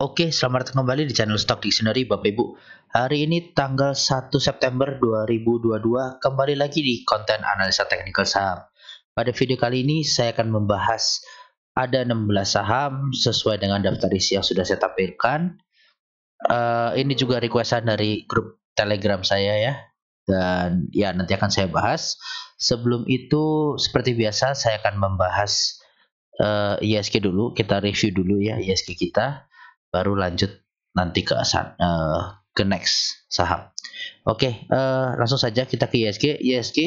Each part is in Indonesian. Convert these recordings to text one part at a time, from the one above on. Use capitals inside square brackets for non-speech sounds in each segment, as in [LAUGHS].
Oke, selamat datang kembali di channel Stock Dictionary Bapak Ibu. Hari ini tanggal 1 September 2022, kembali lagi di konten analisa teknikal saham. Pada video kali ini saya akan membahas ada 16 saham sesuai dengan daftar isi yang sudah saya tampilkan. Uh, ini juga requestan dari grup Telegram saya ya. Dan ya nanti akan saya bahas. Sebelum itu seperti biasa saya akan membahas uh, eh, ISG dulu, kita review dulu ya ISG kita baru lanjut nanti ke uh, ke next saham. Oke, okay, uh, eh, langsung saja kita ke ISG. ISG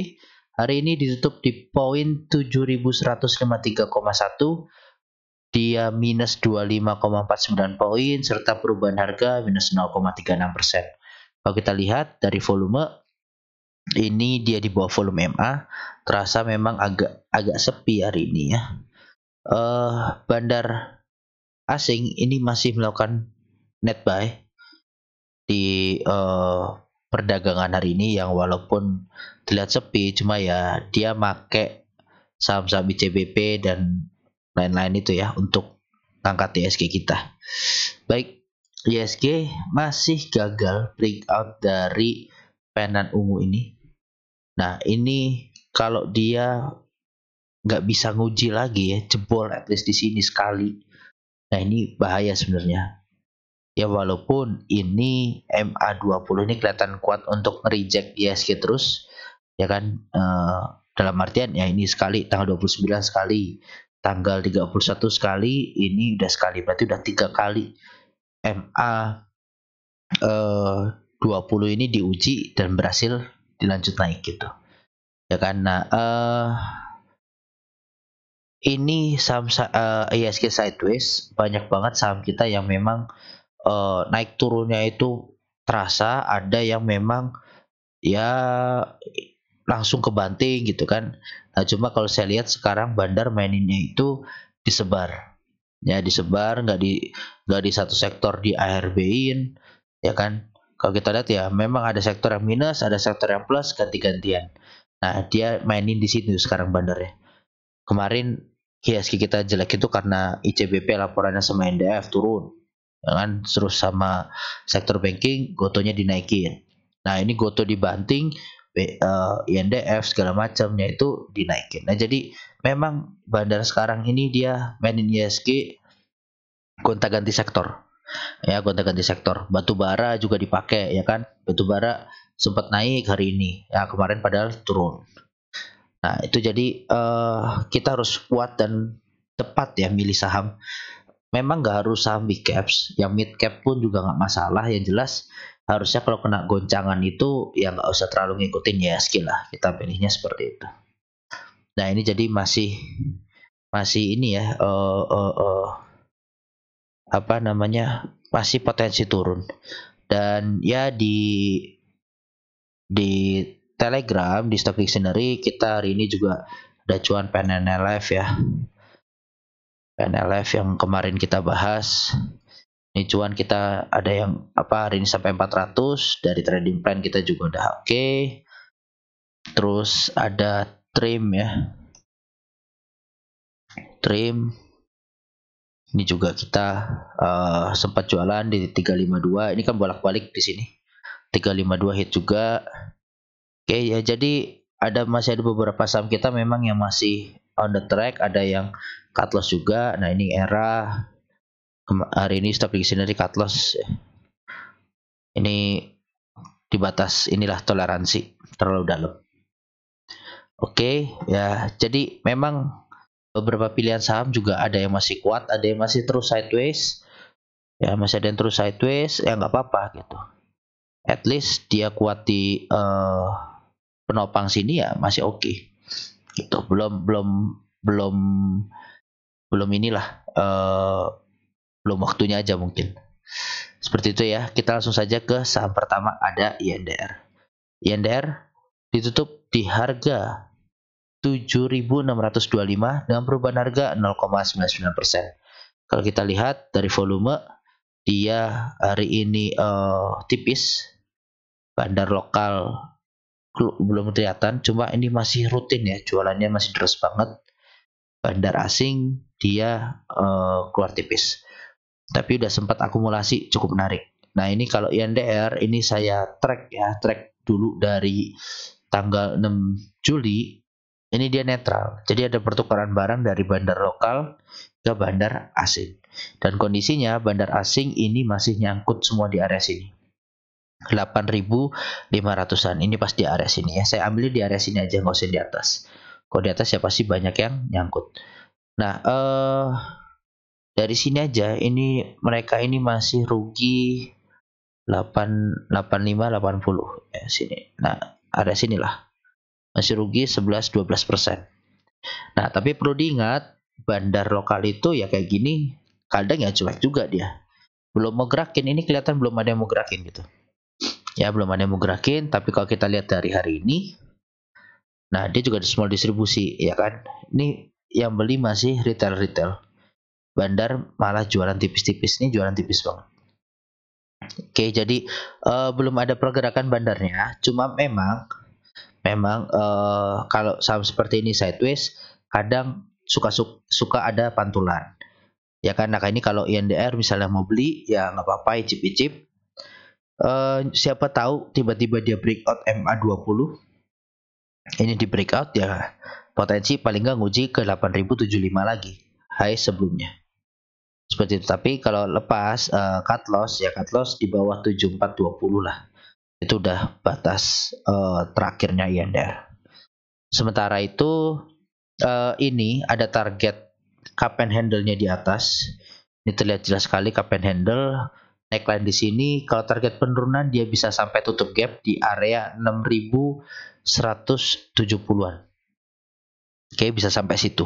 hari ini ditutup di poin 7153,1 dia minus 25,49 poin serta perubahan harga minus 0,36 persen. Kalau kita lihat dari volume, ini dia di bawah volume MA, terasa memang agak agak sepi hari ini ya. Uh, bandar asing ini masih melakukan net buy di uh, perdagangan hari ini yang walaupun terlihat sepi cuma ya dia make saham-saham ICBP dan lain-lain itu ya untuk angkat ISG kita. Baik, ISG masih gagal break out dari penan ungu ini. Nah, ini kalau dia nggak bisa nguji lagi ya, jebol at least di sini sekali Nah ini bahaya sebenarnya. Ya walaupun ini MA20 ini kelihatan kuat untuk reject ISG terus, ya kan uh, dalam artian ya ini sekali tanggal 29 sekali, tanggal 31 sekali, ini udah sekali berarti udah tiga kali MA uh, 20 ini diuji dan berhasil dilanjut naik gitu. Ya kan nah uh, ini saham uh, sideways banyak banget saham kita yang memang uh, naik turunnya itu terasa ada yang memang ya langsung kebanting gitu kan nah cuma kalau saya lihat sekarang bandar maininnya itu disebar ya disebar nggak di nggak di satu sektor di ARB ya kan kalau kita lihat ya memang ada sektor yang minus ada sektor yang plus ganti-gantian nah dia mainin di situ sekarang bandarnya kemarin IHSG iya, kita jelek itu karena ICBP laporannya sama NDF turun ya kan terus sama sektor banking gotonya dinaikin nah ini goto dibanting eh, NDF INDF segala macamnya itu dinaikin nah jadi memang bandar sekarang ini dia mainin ya, ISG gonta ganti sektor ya gonta ganti sektor batu bara juga dipakai ya kan batu bara sempat naik hari ini ya kemarin padahal turun Nah, itu jadi uh, kita harus kuat dan tepat ya milih saham. Memang nggak harus saham big caps, yang mid cap pun juga nggak masalah. Yang jelas harusnya kalau kena goncangan itu ya nggak usah terlalu ngikutin ya skill lah. Kita pilihnya seperti itu. Nah ini jadi masih masih ini ya uh, uh, uh, apa namanya masih potensi turun dan ya di di Telegram di Stock Dictionary kita hari ini juga ada cuan PNLF ya. PNLF yang kemarin kita bahas. Ini cuan kita ada yang apa hari ini sampai 400 dari trading plan kita juga udah oke. Okay. Terus ada trim ya. Trim ini juga kita uh, sempat jualan di 352 ini kan bolak-balik di sini 352 hit juga Oke okay, ya jadi ada masih ada beberapa saham kita memang yang masih on the track, ada yang cut loss juga. Nah ini era hari ini stop di dari cut loss. Ini di batas inilah toleransi terlalu dalam. Oke okay, ya jadi memang beberapa pilihan saham juga ada yang masih kuat, ada yang masih terus sideways. Ya masih ada yang terus sideways ya nggak apa-apa gitu. At least dia kuat di uh, penopang sini ya masih oke okay. gitu belum belum belum belum inilah uh, belum waktunya aja mungkin seperti itu ya kita langsung saja ke saham pertama ada INDR INDR ditutup di harga 7.625 dengan perubahan harga 0,99% kalau kita lihat dari volume dia hari ini uh, tipis bandar lokal belum kelihatan cuma ini masih rutin ya jualannya masih deras banget bandar asing dia uh, keluar tipis tapi udah sempat akumulasi cukup menarik nah ini kalau INDR ini saya track ya track dulu dari tanggal 6 Juli ini dia netral jadi ada pertukaran barang dari bandar lokal ke bandar asing dan kondisinya bandar asing ini masih nyangkut semua di area sini 8.500an ini pas di area sini ya saya ambil di area sini aja nggak usah di atas kalau di atas ya pasti banyak yang nyangkut nah eh, dari sini aja ini mereka ini masih rugi 8, 85 80 ya, sini nah area sinilah masih rugi 11 12 persen nah tapi perlu diingat bandar lokal itu ya kayak gini kadang ya cuek juga dia belum mau gerakin ini kelihatan belum ada yang mau gerakin gitu ya belum ada yang gerakin, tapi kalau kita lihat dari hari ini nah dia juga di small distribusi ya kan ini yang beli masih retail retail bandar malah jualan tipis-tipis ini jualan tipis banget Oke, jadi uh, belum ada pergerakan bandarnya, cuma memang memang uh, kalau saham seperti ini sideways kadang suka suka ada pantulan. Ya kan, nah ini kalau INDR misalnya mau beli ya nggak apa-apa icip-icip. Uh, siapa tahu tiba-tiba dia breakout MA20 ini di breakout ya potensi paling nggak nguji ke 8075 lagi high sebelumnya seperti itu tapi kalau lepas uh, cut loss ya cut loss di bawah 7420 lah itu udah batas uh, terakhirnya INDR ya, sementara itu uh, ini ada target cup and handle nya di atas ini terlihat jelas sekali cup and handle neckline di sini kalau target penurunan dia bisa sampai tutup gap di area 6170-an. Oke, bisa sampai situ.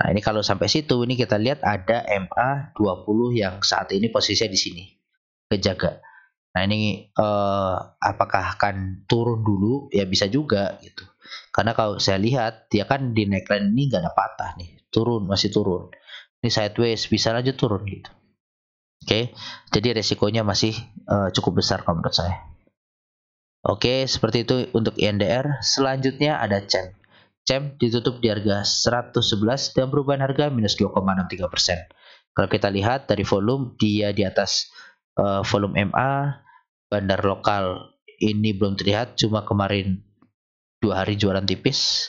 Nah, ini kalau sampai situ ini kita lihat ada MA 20 yang saat ini posisinya di sini kejaga. Nah, ini eh, apakah akan turun dulu? Ya bisa juga gitu. Karena kalau saya lihat dia kan di neckline ini nggak ada patah nih, turun masih turun. Ini sideways bisa lanjut turun gitu. Oke, okay? jadi resikonya masih uh, cukup besar kalau menurut saya. Oke, okay, seperti itu untuk INDR. Selanjutnya ada CEM. CEM ditutup di harga 111 dan perubahan harga minus 2,63%. Kalau kita lihat dari volume, dia di atas uh, volume MA, bandar lokal ini belum terlihat, cuma kemarin dua hari jualan tipis,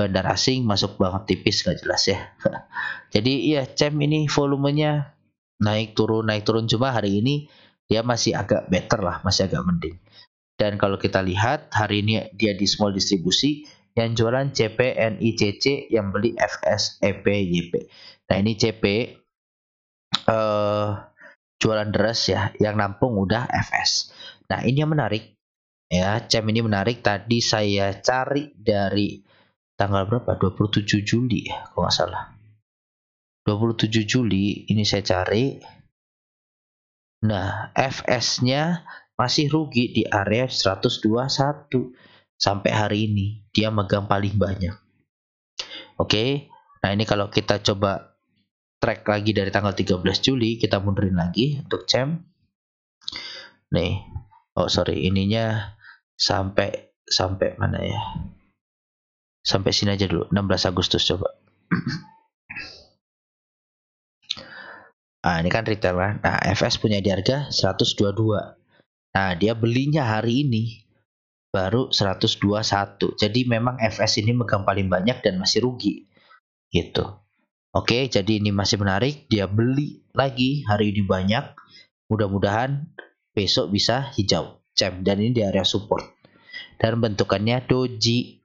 bandar asing masuk banget tipis, nggak jelas ya. [LAUGHS] Jadi ya CEM ini volumenya naik turun naik turun cuma hari ini dia masih agak better lah masih agak mending dan kalau kita lihat hari ini dia di small distribusi yang jualan CP NICC yang beli FS EP YP nah ini CP uh, eh, jualan deras ya yang nampung udah FS nah ini yang menarik ya jam e ini menarik tadi saya cari dari tanggal berapa 27 Juli ya kalau nggak salah 27 Juli ini saya cari nah FS nya masih rugi di area 121 sampai hari ini dia megang paling banyak oke okay? nah ini kalau kita coba track lagi dari tanggal 13 Juli kita mundurin lagi untuk CEM. nih oh sorry ininya sampai sampai mana ya sampai sini aja dulu 16 Agustus coba [CLEARS THROAT] Nah, ini kan retail kan. Nah, FS punya di harga 122. Nah, dia belinya hari ini baru 121. Jadi memang FS ini megang paling banyak dan masih rugi. Gitu. Oke, jadi ini masih menarik. Dia beli lagi hari ini banyak. Mudah-mudahan besok bisa hijau. Cem. dan ini di area support. Dan bentukannya doji.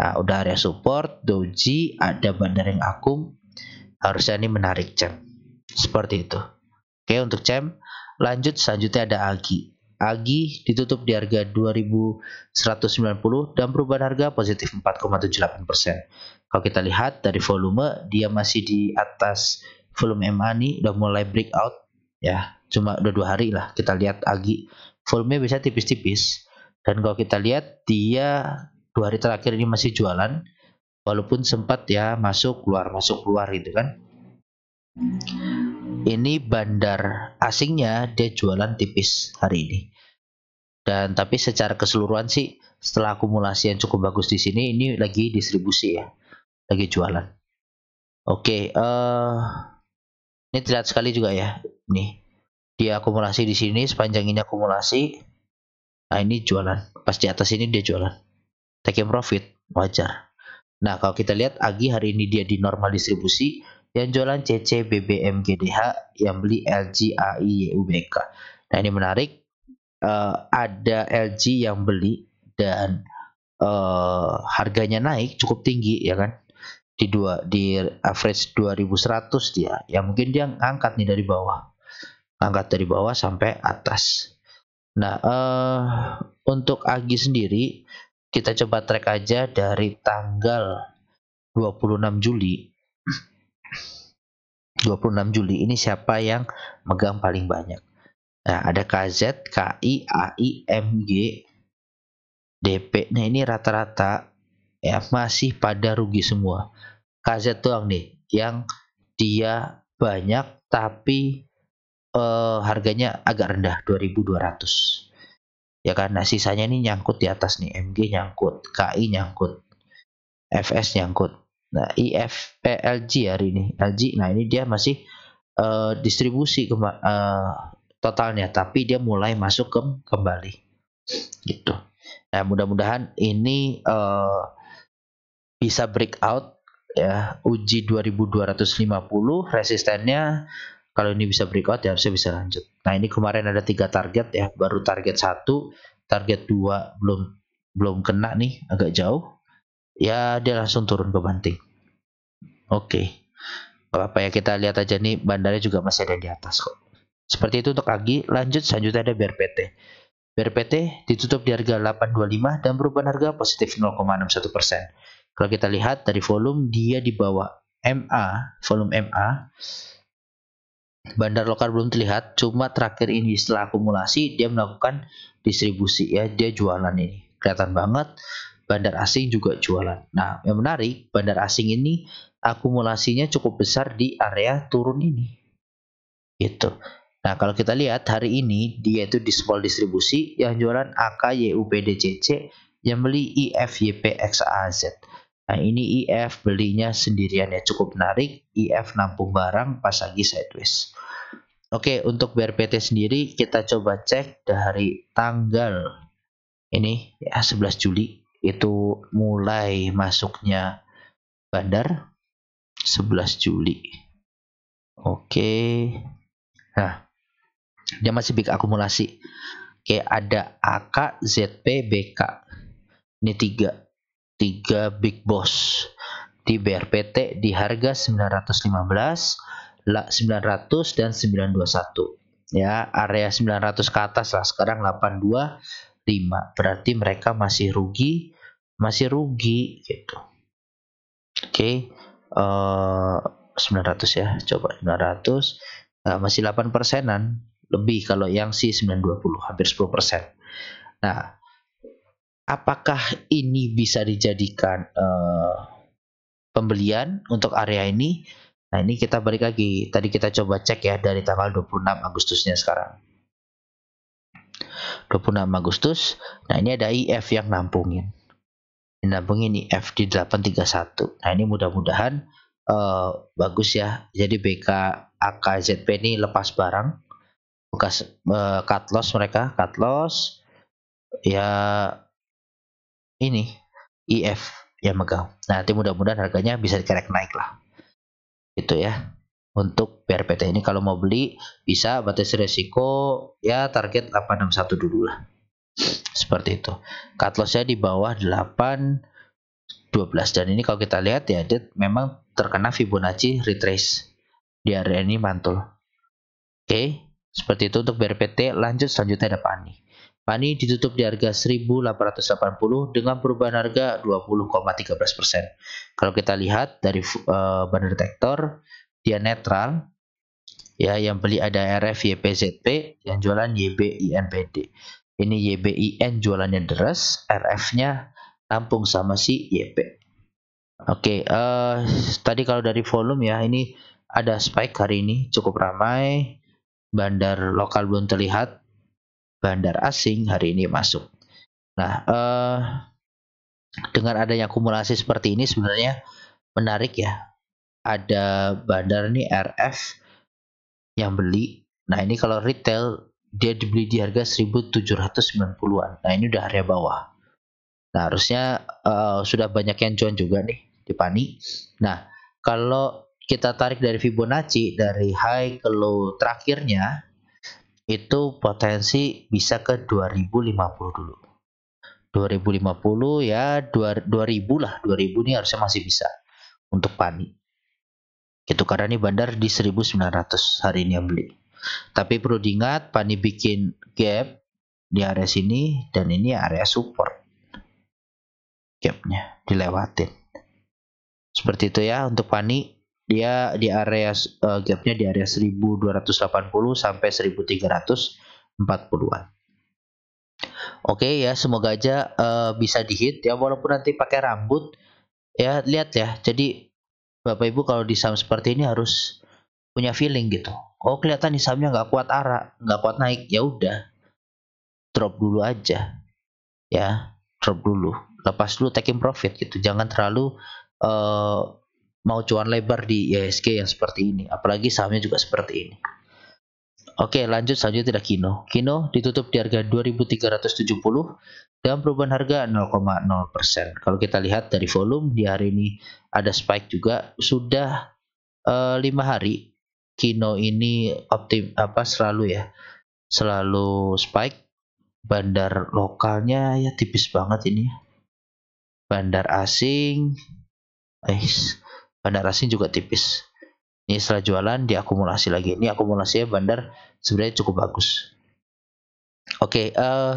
Nah, udah area support, doji, ada bandar yang akum. Harusnya ini menarik cem. Seperti itu. Oke, untuk CEM lanjut selanjutnya ada AGI. AGI ditutup di harga 2190 dan perubahan harga positif 4,78%. Kalau kita lihat dari volume dia masih di atas volume MA nih udah mulai breakout ya. Cuma udah dua hari lah kita lihat AGI volume bisa tipis-tipis dan kalau kita lihat dia dua hari terakhir ini masih jualan walaupun sempat ya masuk keluar masuk keluar gitu kan ini bandar asingnya dia jualan tipis hari ini dan tapi secara keseluruhan sih setelah akumulasi yang cukup bagus di sini ini lagi distribusi ya lagi jualan oke okay, uh, eh, ini terlihat sekali juga ya nih dia akumulasi di sini sepanjang ini akumulasi nah ini jualan pas di atas ini dia jualan taking profit wajar nah kalau kita lihat Agi hari ini dia di normal distribusi yang jualan CC BBM GDH yang beli LG AI UBK. nah ini menarik uh, ada LG yang beli dan uh, harganya naik cukup tinggi ya kan di dua di average 2100 dia ya mungkin dia angkat nih dari bawah angkat dari bawah sampai atas nah uh, untuk Agi sendiri kita coba track aja dari tanggal 26 Juli 26 Juli ini siapa yang megang paling banyak nah ada KZ, KI, AI, MG DP nah ini rata-rata ya masih pada rugi semua KZ doang nih yang dia banyak tapi eh, harganya agak rendah 2200 ya kan nah sisanya ini nyangkut di atas nih MG nyangkut KI nyangkut FS nyangkut Nah, IF eh, LG hari ini, LG. Nah, ini dia masih uh, distribusi ke uh, eh, totalnya, tapi dia mulai masuk ke kembali. Gitu. Nah, mudah-mudahan ini uh, bisa breakout ya, uji 2250 resistennya kalau ini bisa breakout ya harusnya bisa lanjut. Nah, ini kemarin ada tiga target ya, baru target satu, target dua belum belum kena nih agak jauh ya dia langsung turun ke banting oke okay. apa ya kita lihat aja nih bandarnya juga masih ada di atas kok seperti itu untuk Agi lanjut selanjutnya ada BRPT BRPT ditutup di harga 825 dan perubahan harga positif 0,61% kalau kita lihat dari volume dia di bawah MA volume MA bandar lokal belum terlihat, cuma terakhir ini setelah akumulasi dia melakukan distribusi ya, dia jualan ini. Kelihatan banget bandar asing juga jualan. Nah, yang menarik, bandar asing ini akumulasinya cukup besar di area turun ini. Gitu. Nah, kalau kita lihat hari ini dia itu di small distribusi yang jualan AK YUPDCC yang beli IFYP Nah, ini IF belinya sendirian ya cukup menarik. IF nampung barang pas lagi sideways. Oke, untuk BRPT sendiri kita coba cek dari tanggal ini ya 11 Juli itu mulai masuknya bandar 11 Juli. Oke. Nah, dia masih big akumulasi. Oke, ada AK, ZP, BK. Ini tiga. Tiga big boss. Di BRPT di harga 915, 900, dan 921. Ya, area 900 ke atas lah. Sekarang 82, 5. Berarti mereka masih rugi, masih rugi gitu. Oke. Okay. Uh, 900 ya. Coba 900 uh, nah, masih 8 persenan lebih kalau yang si 920 hampir 10 persen. Nah, apakah ini bisa dijadikan uh, pembelian untuk area ini? Nah, ini kita balik lagi. Tadi kita coba cek ya dari tanggal 26 Agustusnya sekarang. 26 Agustus nah ini ada IF yang nampungin nampungin IF di 831 nah ini mudah-mudahan uh, bagus ya jadi BK AKZP ini lepas barang bekas uh, cut loss mereka cut loss ya ini IF yang megang nah, nanti mudah-mudahan harganya bisa dikerek naik lah gitu ya untuk BRPT ini kalau mau beli bisa batas resiko ya target 861 dulu lah seperti itu cut lossnya di bawah 8, 12 dan ini kalau kita lihat ya dia memang terkena Fibonacci retrace di area ini mantul oke seperti itu untuk BRPT lanjut selanjutnya ada Pani Pani ditutup di harga 1880 dengan perubahan harga 20,13% kalau kita lihat dari uh, banner detektor dia netral ya yang beli ada RF YPZP yang jualan YBINPD ini YBIN jualannya deras RF nya tampung sama si YP oke okay, uh, eh, tadi kalau dari volume ya ini ada spike hari ini cukup ramai bandar lokal belum terlihat bandar asing hari ini masuk nah uh, dengan adanya akumulasi seperti ini sebenarnya menarik ya ada bandar nih RF yang beli. Nah, ini kalau retail dia dibeli di harga 1790-an. Nah, ini udah area bawah. Nah, harusnya uh, sudah banyak yang join juga nih di Pani. Nah, kalau kita tarik dari Fibonacci dari high ke low terakhirnya itu potensi bisa ke 2050 dulu. 2050 ya 2000 lah, 2000 ini harusnya masih bisa untuk panik. Itu karena ini bandar di 1900 hari ini yang beli. Tapi perlu diingat Pani bikin gap di area sini dan ini area support. Gapnya dilewatin. Seperti itu ya untuk Pani dia di area uh, gapnya di area 1280 sampai 1340-an. Oke okay, ya, semoga aja uh, bisa dihit ya walaupun nanti pakai rambut ya lihat ya. Jadi Bapak Ibu kalau di saham seperti ini harus punya feeling gitu. Oh kelihatan di sahamnya nggak kuat arah, nggak kuat naik, ya udah drop dulu aja, ya drop dulu, lepas dulu taking profit gitu. Jangan terlalu uh, mau cuan lebar di ISG yang seperti ini, apalagi sahamnya juga seperti ini. Oke, lanjut saja tidak Kino. Kino ditutup di harga 2370 dan perubahan harga 0,0%. Kalau kita lihat dari volume di hari ini ada spike juga sudah eh, lima 5 hari Kino ini optim apa selalu ya. Selalu spike bandar lokalnya ya tipis banget ini ya. Bandar asing eh bandar asing juga tipis ini setelah jualan diakumulasi lagi. Ini akumulasinya bandar sebenarnya cukup bagus. Oke, okay, uh, eh,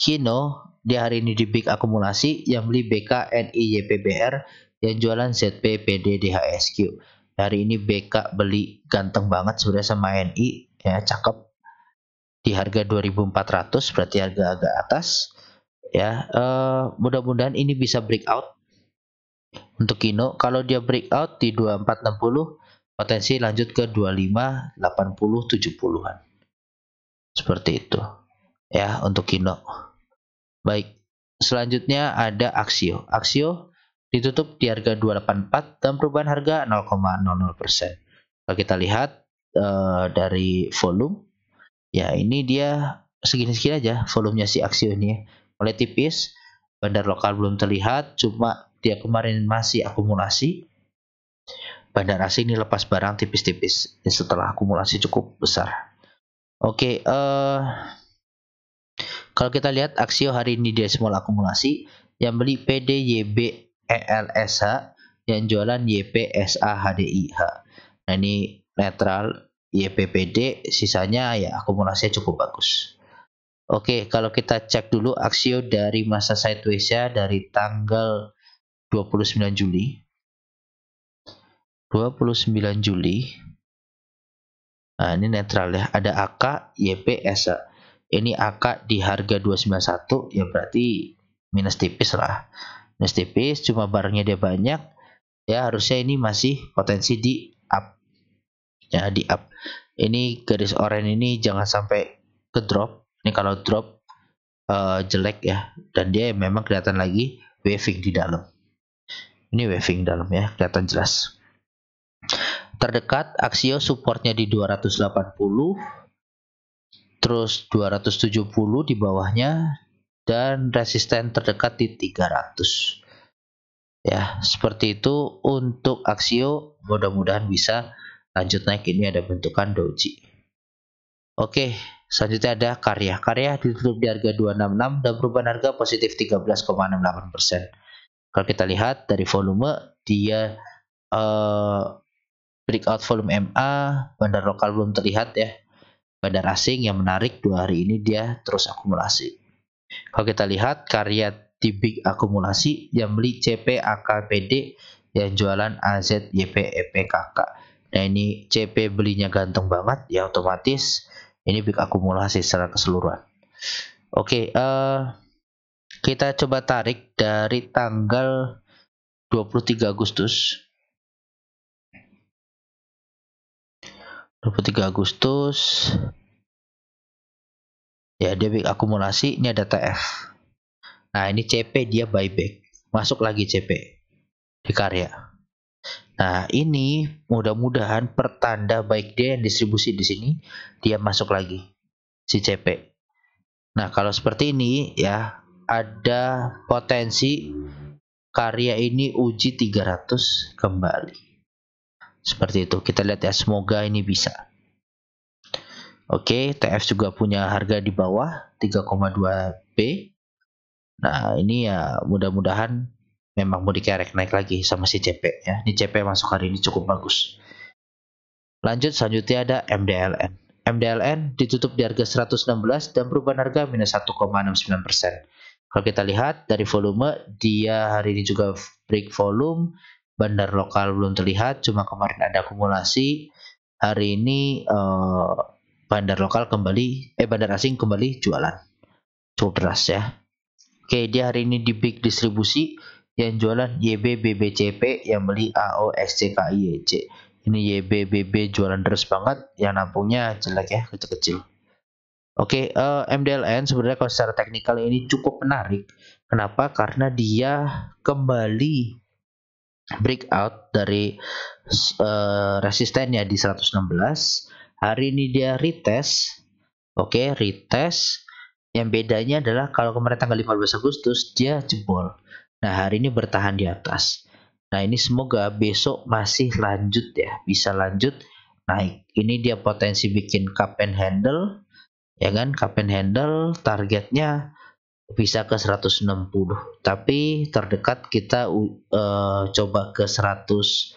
Hino di hari ini di big akumulasi yang beli BK NI YPBR yang jualan ZP PD DHSQ. Hari ini BK beli ganteng banget sebenarnya sama NI ya cakep di harga 2400 berarti harga agak atas ya uh, mudah-mudahan ini bisa breakout untuk Kino kalau dia breakout di 2460 potensi lanjut ke 25, 80, 70-an. Seperti itu. Ya, untuk Kino. Baik, selanjutnya ada Axio. Axio ditutup di harga 284 dan perubahan harga 0,00%. Kalau kita lihat uh, dari volume, ya ini dia segini-segini aja volumenya si Axio ini ya. Mulai tipis, bandar lokal belum terlihat, cuma dia kemarin masih akumulasi bandar asing ini lepas barang tipis-tipis setelah akumulasi cukup besar. Oke, okay, uh, eh, kalau kita lihat aksio hari ini dia semua akumulasi yang beli PD YB ELSH yang jualan YPSA HDIH. Nah ini netral YPPD sisanya ya akumulasinya cukup bagus. Oke, kalau kita cek dulu aksio dari masa sideways dari tanggal 29 Juli 29 Juli nah ini netral ya ada AK YP SA ini AK di harga 291 ya berarti minus tipis lah minus tipis cuma barangnya dia banyak ya harusnya ini masih potensi di up ya di up ini garis oranye ini jangan sampai ke drop ini kalau drop uh, jelek ya dan dia memang kelihatan lagi waving di dalam ini waving dalam ya kelihatan jelas terdekat Axio supportnya di 280 terus 270 di bawahnya dan resisten terdekat di 300 ya seperti itu untuk Axio mudah-mudahan bisa lanjut naik ini ada bentukan doji oke selanjutnya ada karya karya ditutup di harga 266 dan perubahan harga positif 13,68% kalau kita lihat dari volume dia eh, breakout volume MA, bandar lokal belum terlihat ya. Bandar asing yang menarik dua hari ini dia terus akumulasi. Kalau kita lihat karya tipik akumulasi yang beli CP AKPD yang jualan AZ YP EPKK. Nah ini CP belinya ganteng banget ya otomatis ini big akumulasi secara keseluruhan. Oke, uh, kita coba tarik dari tanggal 23 Agustus 23 Agustus ya dia akumulasi ini ada TF nah ini CP dia buyback masuk lagi CP di karya nah ini mudah-mudahan pertanda baik dia yang distribusi di sini dia masuk lagi si CP nah kalau seperti ini ya ada potensi karya ini uji 300 kembali seperti itu. Kita lihat ya, semoga ini bisa. Oke, okay, TF juga punya harga di bawah 3,2B. Nah, ini ya mudah-mudahan memang mau dikerek naik lagi sama si CP ya. Ini CP masuk hari ini cukup bagus. Lanjut selanjutnya ada MDLN. MDLN ditutup di harga 116 dan perubahan harga minus 1,69%. Kalau kita lihat dari volume, dia hari ini juga break volume bandar lokal belum terlihat, cuma kemarin ada akumulasi. Hari ini eh, bandar lokal kembali, eh bandar asing kembali jualan. Cukup deras ya. Oke, dia hari ini di big distribusi yang jualan YB BBCP yang beli AO SCKIYC. Ini YB BB jualan deras banget, yang nampungnya jelek ya, kecil-kecil. Oke, uh, eh, MDLN sebenarnya kalau secara teknikal ini cukup menarik. Kenapa? Karena dia kembali breakout dari uh, resistennya di 116 hari ini dia retest oke okay, retest yang bedanya adalah kalau kemarin tanggal 15 Agustus dia jebol nah hari ini bertahan di atas nah ini semoga besok masih lanjut ya bisa lanjut naik ini dia potensi bikin cup and handle ya kan cup and handle targetnya bisa ke 160 tapi terdekat kita uh, coba ke 126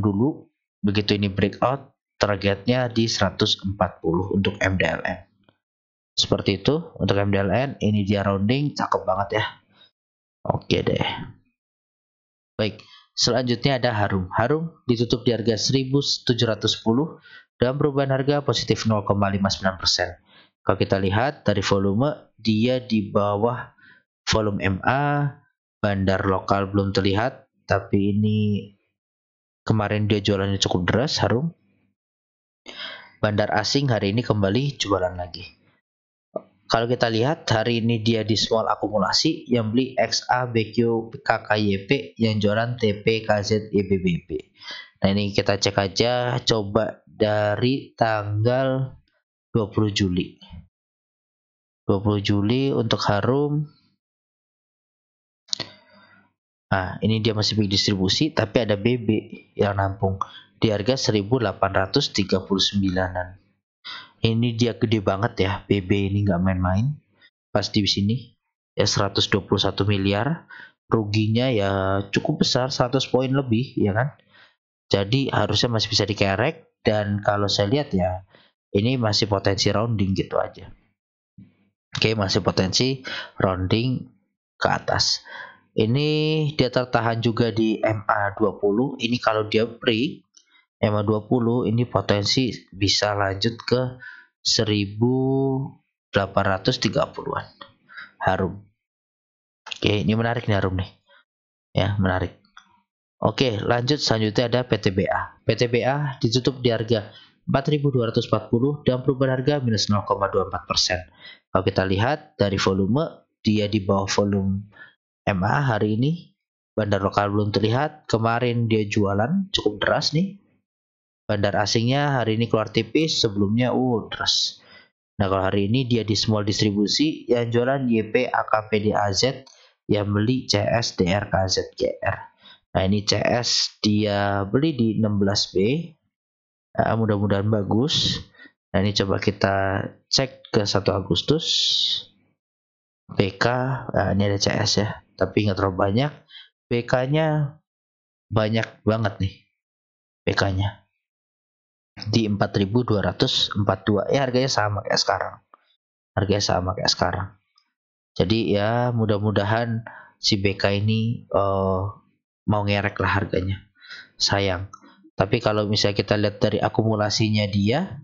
dulu begitu ini breakout targetnya di 140 untuk MDLN seperti itu untuk MDLN ini dia rounding cakep banget ya oke deh baik selanjutnya ada Harum Harum ditutup di harga 1710 dan perubahan harga positif 0,59% kalau kita lihat dari volume dia di bawah volume MA, bandar lokal belum terlihat, tapi ini kemarin dia jualannya cukup deras, harum. Bandar asing hari ini kembali jualan lagi. Kalau kita lihat hari ini dia di small akumulasi yang beli XA, BQ, KKYP yang jualan TP, KZ, EBBP. Nah ini kita cek aja coba dari tanggal 20 Juli. 20 Juli untuk harum Nah, ini dia masih bikin distribusi tapi ada BB yang nampung di harga 1839-an. Ini dia gede banget ya, BB ini nggak main-main. Pas di sini ya 121 miliar, ruginya ya cukup besar 100 poin lebih ya kan. Jadi harusnya masih bisa dikerek dan kalau saya lihat ya ini masih potensi rounding gitu aja. Oke, okay, masih potensi rounding ke atas. Ini dia tertahan juga di MA20. Ini kalau dia break MA20 ini potensi bisa lanjut ke 1830-an. Harum. Oke, okay, ini menarik nih harum nih. Ya, menarik. Oke, okay, lanjut selanjutnya ada PTBA. PTBA ditutup di harga 4.240 dan perubahan harga minus 0,24%. Kalau kita lihat dari volume, dia di bawah volume MA hari ini. Bandar lokal belum terlihat, kemarin dia jualan cukup deras nih. Bandar asingnya hari ini keluar tipis, sebelumnya uh deras. Nah kalau hari ini dia di small distribusi, yang jualan YP, AKP, DAZ, yang beli CS, DR, KZ, Nah ini CS dia beli di 16B, uh, mudah-mudahan bagus nah ini coba kita cek ke 1 Agustus PK uh, ah, ini ada CS ya tapi nggak terlalu banyak PK nya banyak banget nih PK nya di 4242 ya eh, harganya sama kayak sekarang harganya sama kayak sekarang jadi ya mudah-mudahan si BK ini uh, mau ngerek lah harganya sayang tapi kalau misalnya kita lihat dari akumulasinya dia,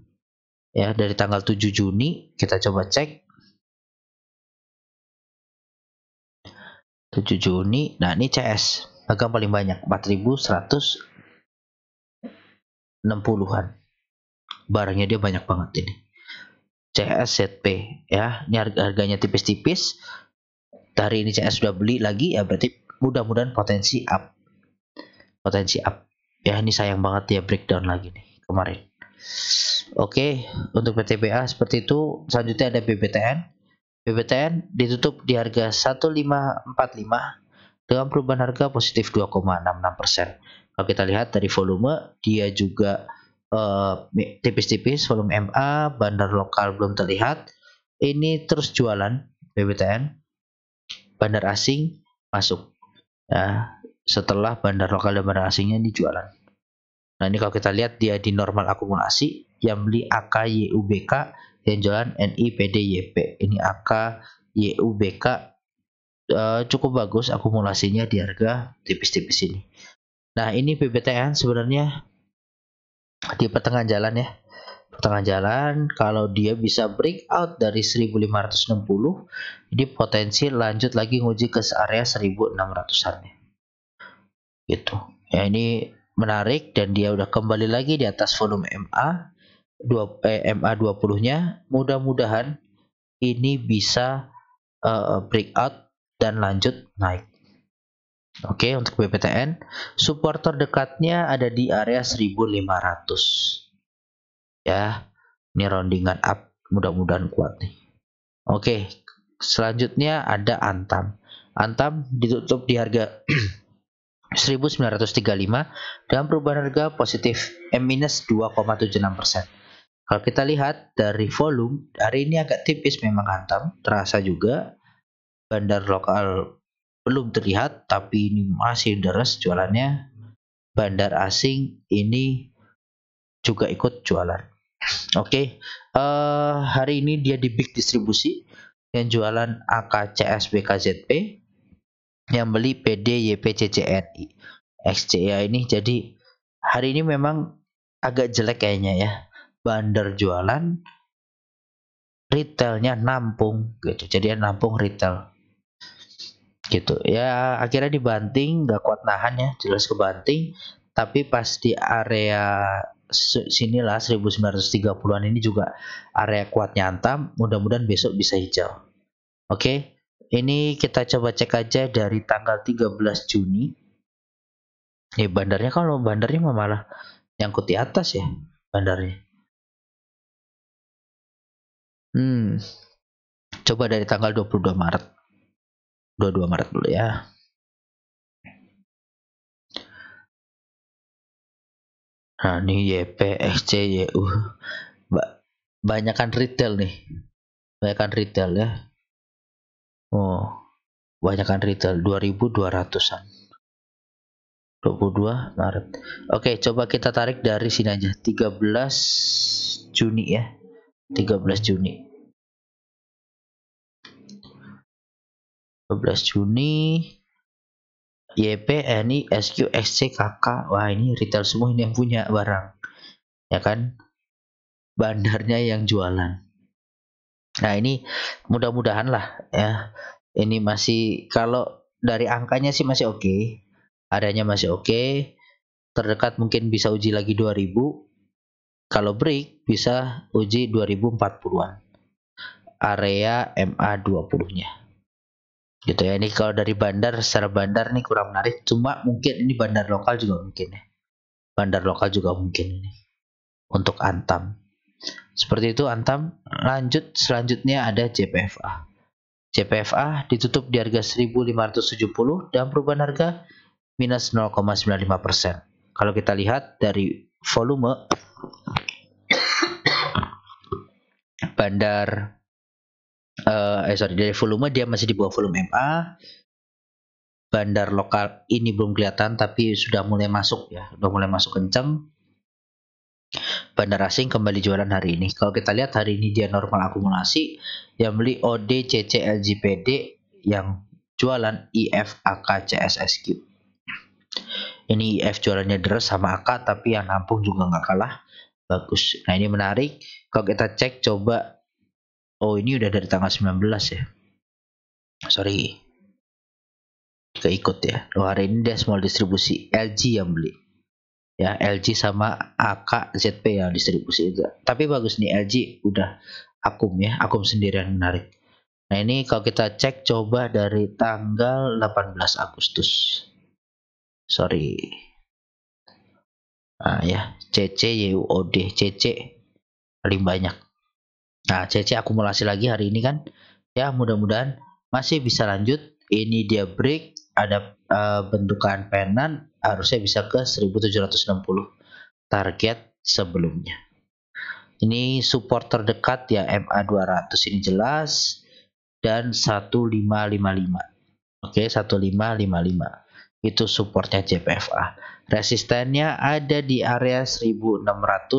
ya dari tanggal 7 Juni, kita coba cek. 7 Juni, nah ini CS, agak paling banyak, 4160-an. Barangnya dia banyak banget ini. ZP, ya, ini harganya tipis-tipis. Dari ini CS sudah beli lagi ya berarti mudah-mudahan potensi up. Potensi up ya ini sayang banget dia breakdown lagi nih kemarin oke okay, untuk PTBA seperti itu selanjutnya ada BBTN BBTN ditutup di harga 1545 dengan perubahan harga positif 2,66% kalau kita lihat dari volume dia juga eh, tipis-tipis uh, volume MA bandar lokal belum terlihat ini terus jualan BBTN bandar asing masuk ya, setelah bandar lokal dan bandar asingnya dijualan Nah ini kalau kita lihat dia di normal akumulasi yang beli AK YUBK yang jualan NIPDYP. Ini AK YUBK uh, eh, cukup bagus akumulasinya di harga tipis-tipis ini. Nah ini PBTN sebenarnya di pertengahan jalan ya. Pertengahan jalan kalau dia bisa break out dari 1560 ini potensi lanjut lagi nguji ke area 1600-an ya. gitu. Ya ini menarik dan dia udah kembali lagi di atas volume MA 2 eh, MA 20-nya mudah-mudahan ini bisa uh, eh, breakout dan lanjut naik. Oke, okay, untuk BPTN support terdekatnya ada di area 1500. Ya. Ini roundingan up, mudah-mudahan kuat nih. Oke, okay, selanjutnya ada Antam. Antam ditutup di harga [CLEARS THROAT] 1935 dan perubahan harga positif M-2,76%. Kalau kita lihat dari volume, hari ini agak tipis memang hantam, terasa juga bandar lokal belum terlihat tapi ini masih deras jualannya. Bandar asing ini juga ikut jualan. Oke, okay. uh, eh, hari ini dia di big distribusi yang jualan AKCS BKZP yang beli PD YPCCNI XCA ini jadi hari ini memang agak jelek kayaknya ya bandar jualan retailnya nampung gitu jadi nampung retail gitu ya akhirnya dibanting nggak kuat nahan ya jelas kebanting tapi pas di area sinilah 1930-an ini juga area kuat nyantam mudah-mudahan besok bisa hijau oke okay? Ini kita coba cek aja dari tanggal 13 Juni. Ya bandarnya kalau bandarnya malah yang di atas ya bandarnya. Hmm. Coba dari tanggal 22 Maret. 22 Maret dulu ya. Nah, ini YP, SC, YU. Ba Banyakan retail nih. Banyakan retail ya oh banyak kan retail 2200an 22 Maret oke coba kita tarik dari sini aja 13 Juni ya 13 Juni 12 Juni YP, ini SQ, SC, KK wah ini retail semua ini yang punya barang ya kan bandarnya yang jualan Nah ini mudah-mudahan lah ya. Ini masih kalau dari angkanya sih masih oke, okay. adanya masih oke. Okay. Terdekat mungkin bisa uji lagi 2000. Kalau break bisa uji 2040-an. Area MA 20-nya. Gitu ya. Ini kalau dari bandar secara bandar nih kurang menarik, cuma mungkin ini bandar lokal juga mungkin ya. Bandar lokal juga mungkin ini. Untuk Antam. Seperti itu Antam. Lanjut selanjutnya ada JPFA. JPFA ditutup di harga 1570 dan perubahan harga minus 0,95%. Kalau kita lihat dari volume bandar eh, eh sorry dari volume dia masih di bawah volume MA. Bandar lokal ini belum kelihatan tapi sudah mulai masuk ya, sudah mulai masuk kenceng bandar asing kembali jualan hari ini. Kalau kita lihat hari ini dia normal akumulasi, yang beli OD, CC, LGPD, yang jualan IF, AK, CSSQ. Ini IF jualannya deras sama AK, tapi yang nampung juga nggak kalah. Bagus. Nah ini menarik. Kalau kita cek coba, oh ini udah dari tanggal 19 ya. Sorry, keikut ya. Loh, hari ini dia small distribusi LG yang beli ya LG sama AKZP yang distribusi itu tapi bagus nih LG udah akum ya akum sendirian menarik nah ini kalau kita cek coba dari tanggal 18 Agustus sorry nah ya CC YUOD CC paling banyak nah CC akumulasi lagi hari ini kan ya mudah-mudahan masih bisa lanjut ini dia break ada uh, bentukan pennant harusnya bisa ke 1760 target sebelumnya. Ini support terdekat ya MA 200 ini jelas dan 1555. Oke, 1555. Itu supportnya JPFA. Resistennya ada di area 1600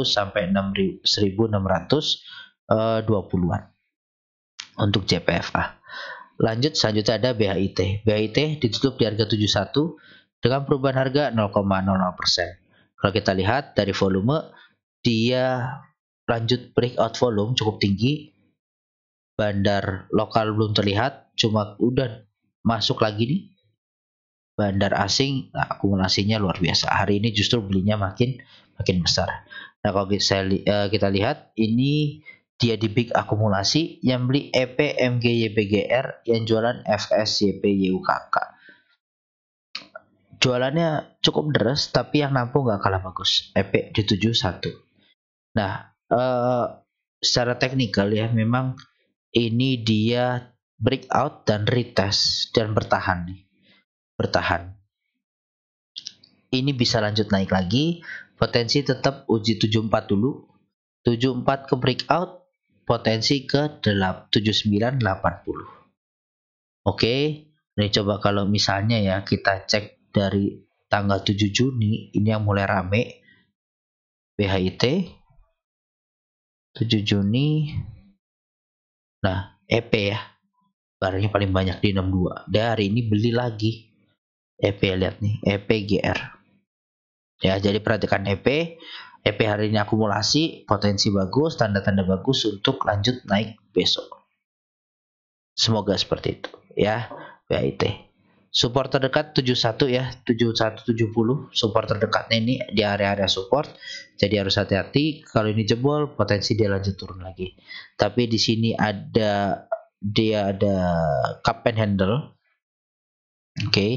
sampai 1620-an eh, untuk JPFA. Lanjut selanjutnya ada BHIT. BHIT ditutup di harga 71 dengan perubahan harga 0,00%. Kalau kita lihat dari volume, dia lanjut breakout volume cukup tinggi. Bandar lokal belum terlihat, cuma udah masuk lagi nih. Bandar asing nah, akumulasinya luar biasa. Hari ini justru belinya makin makin besar. Nah kalau kita, eh, kita lihat ini dia di big akumulasi yang beli EP MG YPGR, yang jualan FS YP YUKK jualannya cukup deras tapi yang nampung nggak kalah bagus EP di 71 nah eh, secara teknikal ya memang ini dia breakout dan retest dan bertahan nih bertahan ini bisa lanjut naik lagi potensi tetap uji 74 dulu 74 ke breakout potensi ke 7980. Oke, ini coba kalau misalnya ya kita cek dari tanggal 7 Juni ini yang mulai rame BHIT 7 Juni nah EP ya barangnya paling banyak di 62 dan hari ini beli lagi EP lihat nih EPGR. ya jadi perhatikan EP EP hari ini akumulasi, potensi bagus, tanda-tanda bagus untuk lanjut naik besok. Semoga seperti itu ya BIT. Support terdekat 71 ya, 7170 support terdekatnya ini di area-area support. Jadi harus hati-hati kalau ini jebol potensi dia lanjut turun lagi. Tapi di sini ada dia ada cup and handle. Oke, okay.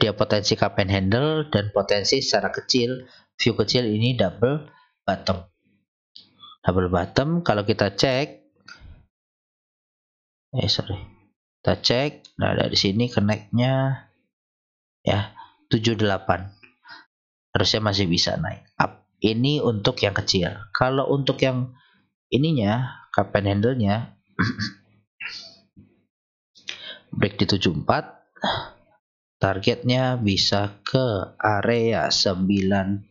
dia potensi cup and handle dan potensi secara kecil view kecil ini double bottom double bottom kalau kita cek eh sorry kita cek nah dari sini connectnya ya 78 harusnya masih bisa naik up ini untuk yang kecil kalau untuk yang ininya kapan handle nya [CLEARS THROAT] break di 74 targetnya bisa ke area 92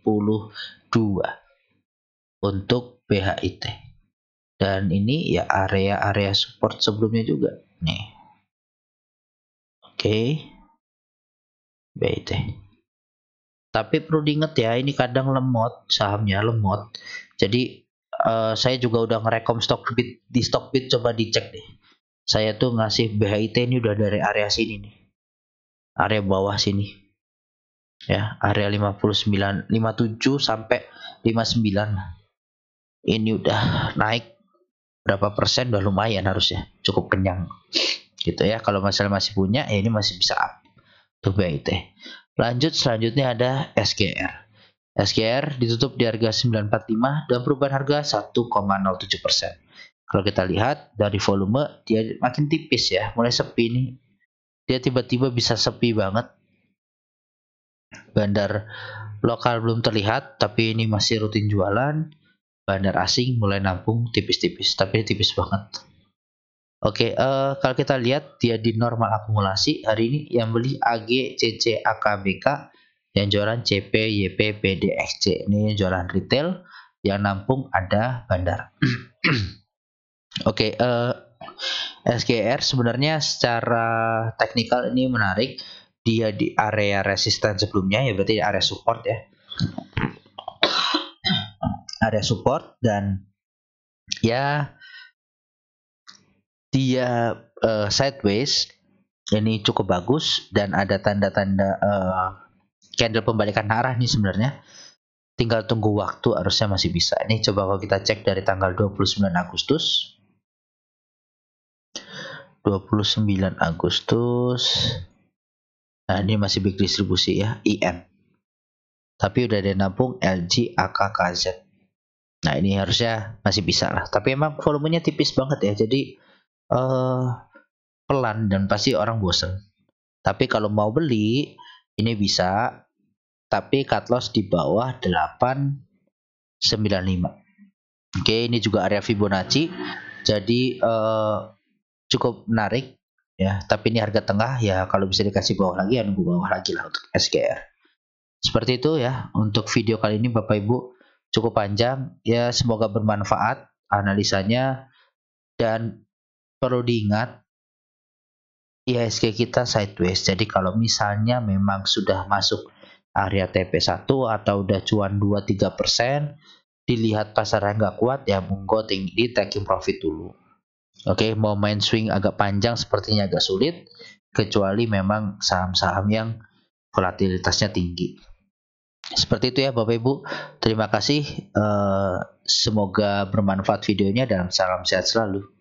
untuk BHIT dan ini ya area-area support sebelumnya juga nih oke okay. BHIT tapi perlu diingat ya ini kadang lemot sahamnya lemot jadi uh, saya juga udah ngerekom bit di bit coba dicek deh saya tuh ngasih BHIT ini udah dari area sini nih area bawah sini ya area 59 57 sampai 59 ini udah naik berapa persen udah lumayan harusnya cukup kenyang gitu ya kalau masalah masih punya ya ini masih bisa up tuh BIT lanjut selanjutnya ada SGR SGR ditutup di harga 945 dan perubahan harga 1,07 persen kalau kita lihat dari volume dia makin tipis ya mulai sepi nih dia tiba-tiba bisa sepi banget bandar lokal belum terlihat tapi ini masih rutin jualan bandar asing mulai nampung tipis-tipis tapi tipis banget Oke, okay, uh, eh, kalau kita lihat dia di normal akumulasi hari ini yang beli AG, CC, AKBK, yang jualan CP, YP, PDXC, Ini yang jualan retail, yang nampung ada bandar. [CLEARS THROAT] Oke, okay, uh, eh, SGR sebenarnya secara teknikal ini menarik dia di area resisten sebelumnya ya berarti area support ya [COUGHS] area support dan ya dia uh, sideways ini cukup bagus dan ada tanda-tanda uh, candle pembalikan arah nih sebenarnya tinggal tunggu waktu harusnya masih bisa ini coba kalau kita cek dari tanggal 29 Agustus 29 Agustus nah ini masih big distribusi ya im, tapi udah ada nampung LG AKKZ nah ini harusnya masih bisa lah tapi emang volumenya tipis banget ya jadi uh, pelan dan pasti orang bosen tapi kalau mau beli ini bisa tapi cut loss di bawah 895 oke ini juga area Fibonacci jadi uh, cukup menarik ya tapi ini harga tengah ya kalau bisa dikasih bawah lagi ya nunggu bawah lagi lah untuk SGR seperti itu ya untuk video kali ini Bapak Ibu cukup panjang ya semoga bermanfaat analisanya dan perlu diingat IHSG kita sideways jadi kalau misalnya memang sudah masuk area TP1 atau udah cuan 2-3% dilihat pasar nggak kuat ya monggo tinggi taking profit dulu Oke, okay, mau main swing agak panjang sepertinya agak sulit kecuali memang saham-saham yang volatilitasnya tinggi. Seperti itu ya Bapak Ibu. Terima kasih. Eh, semoga bermanfaat videonya dan salam sehat selalu.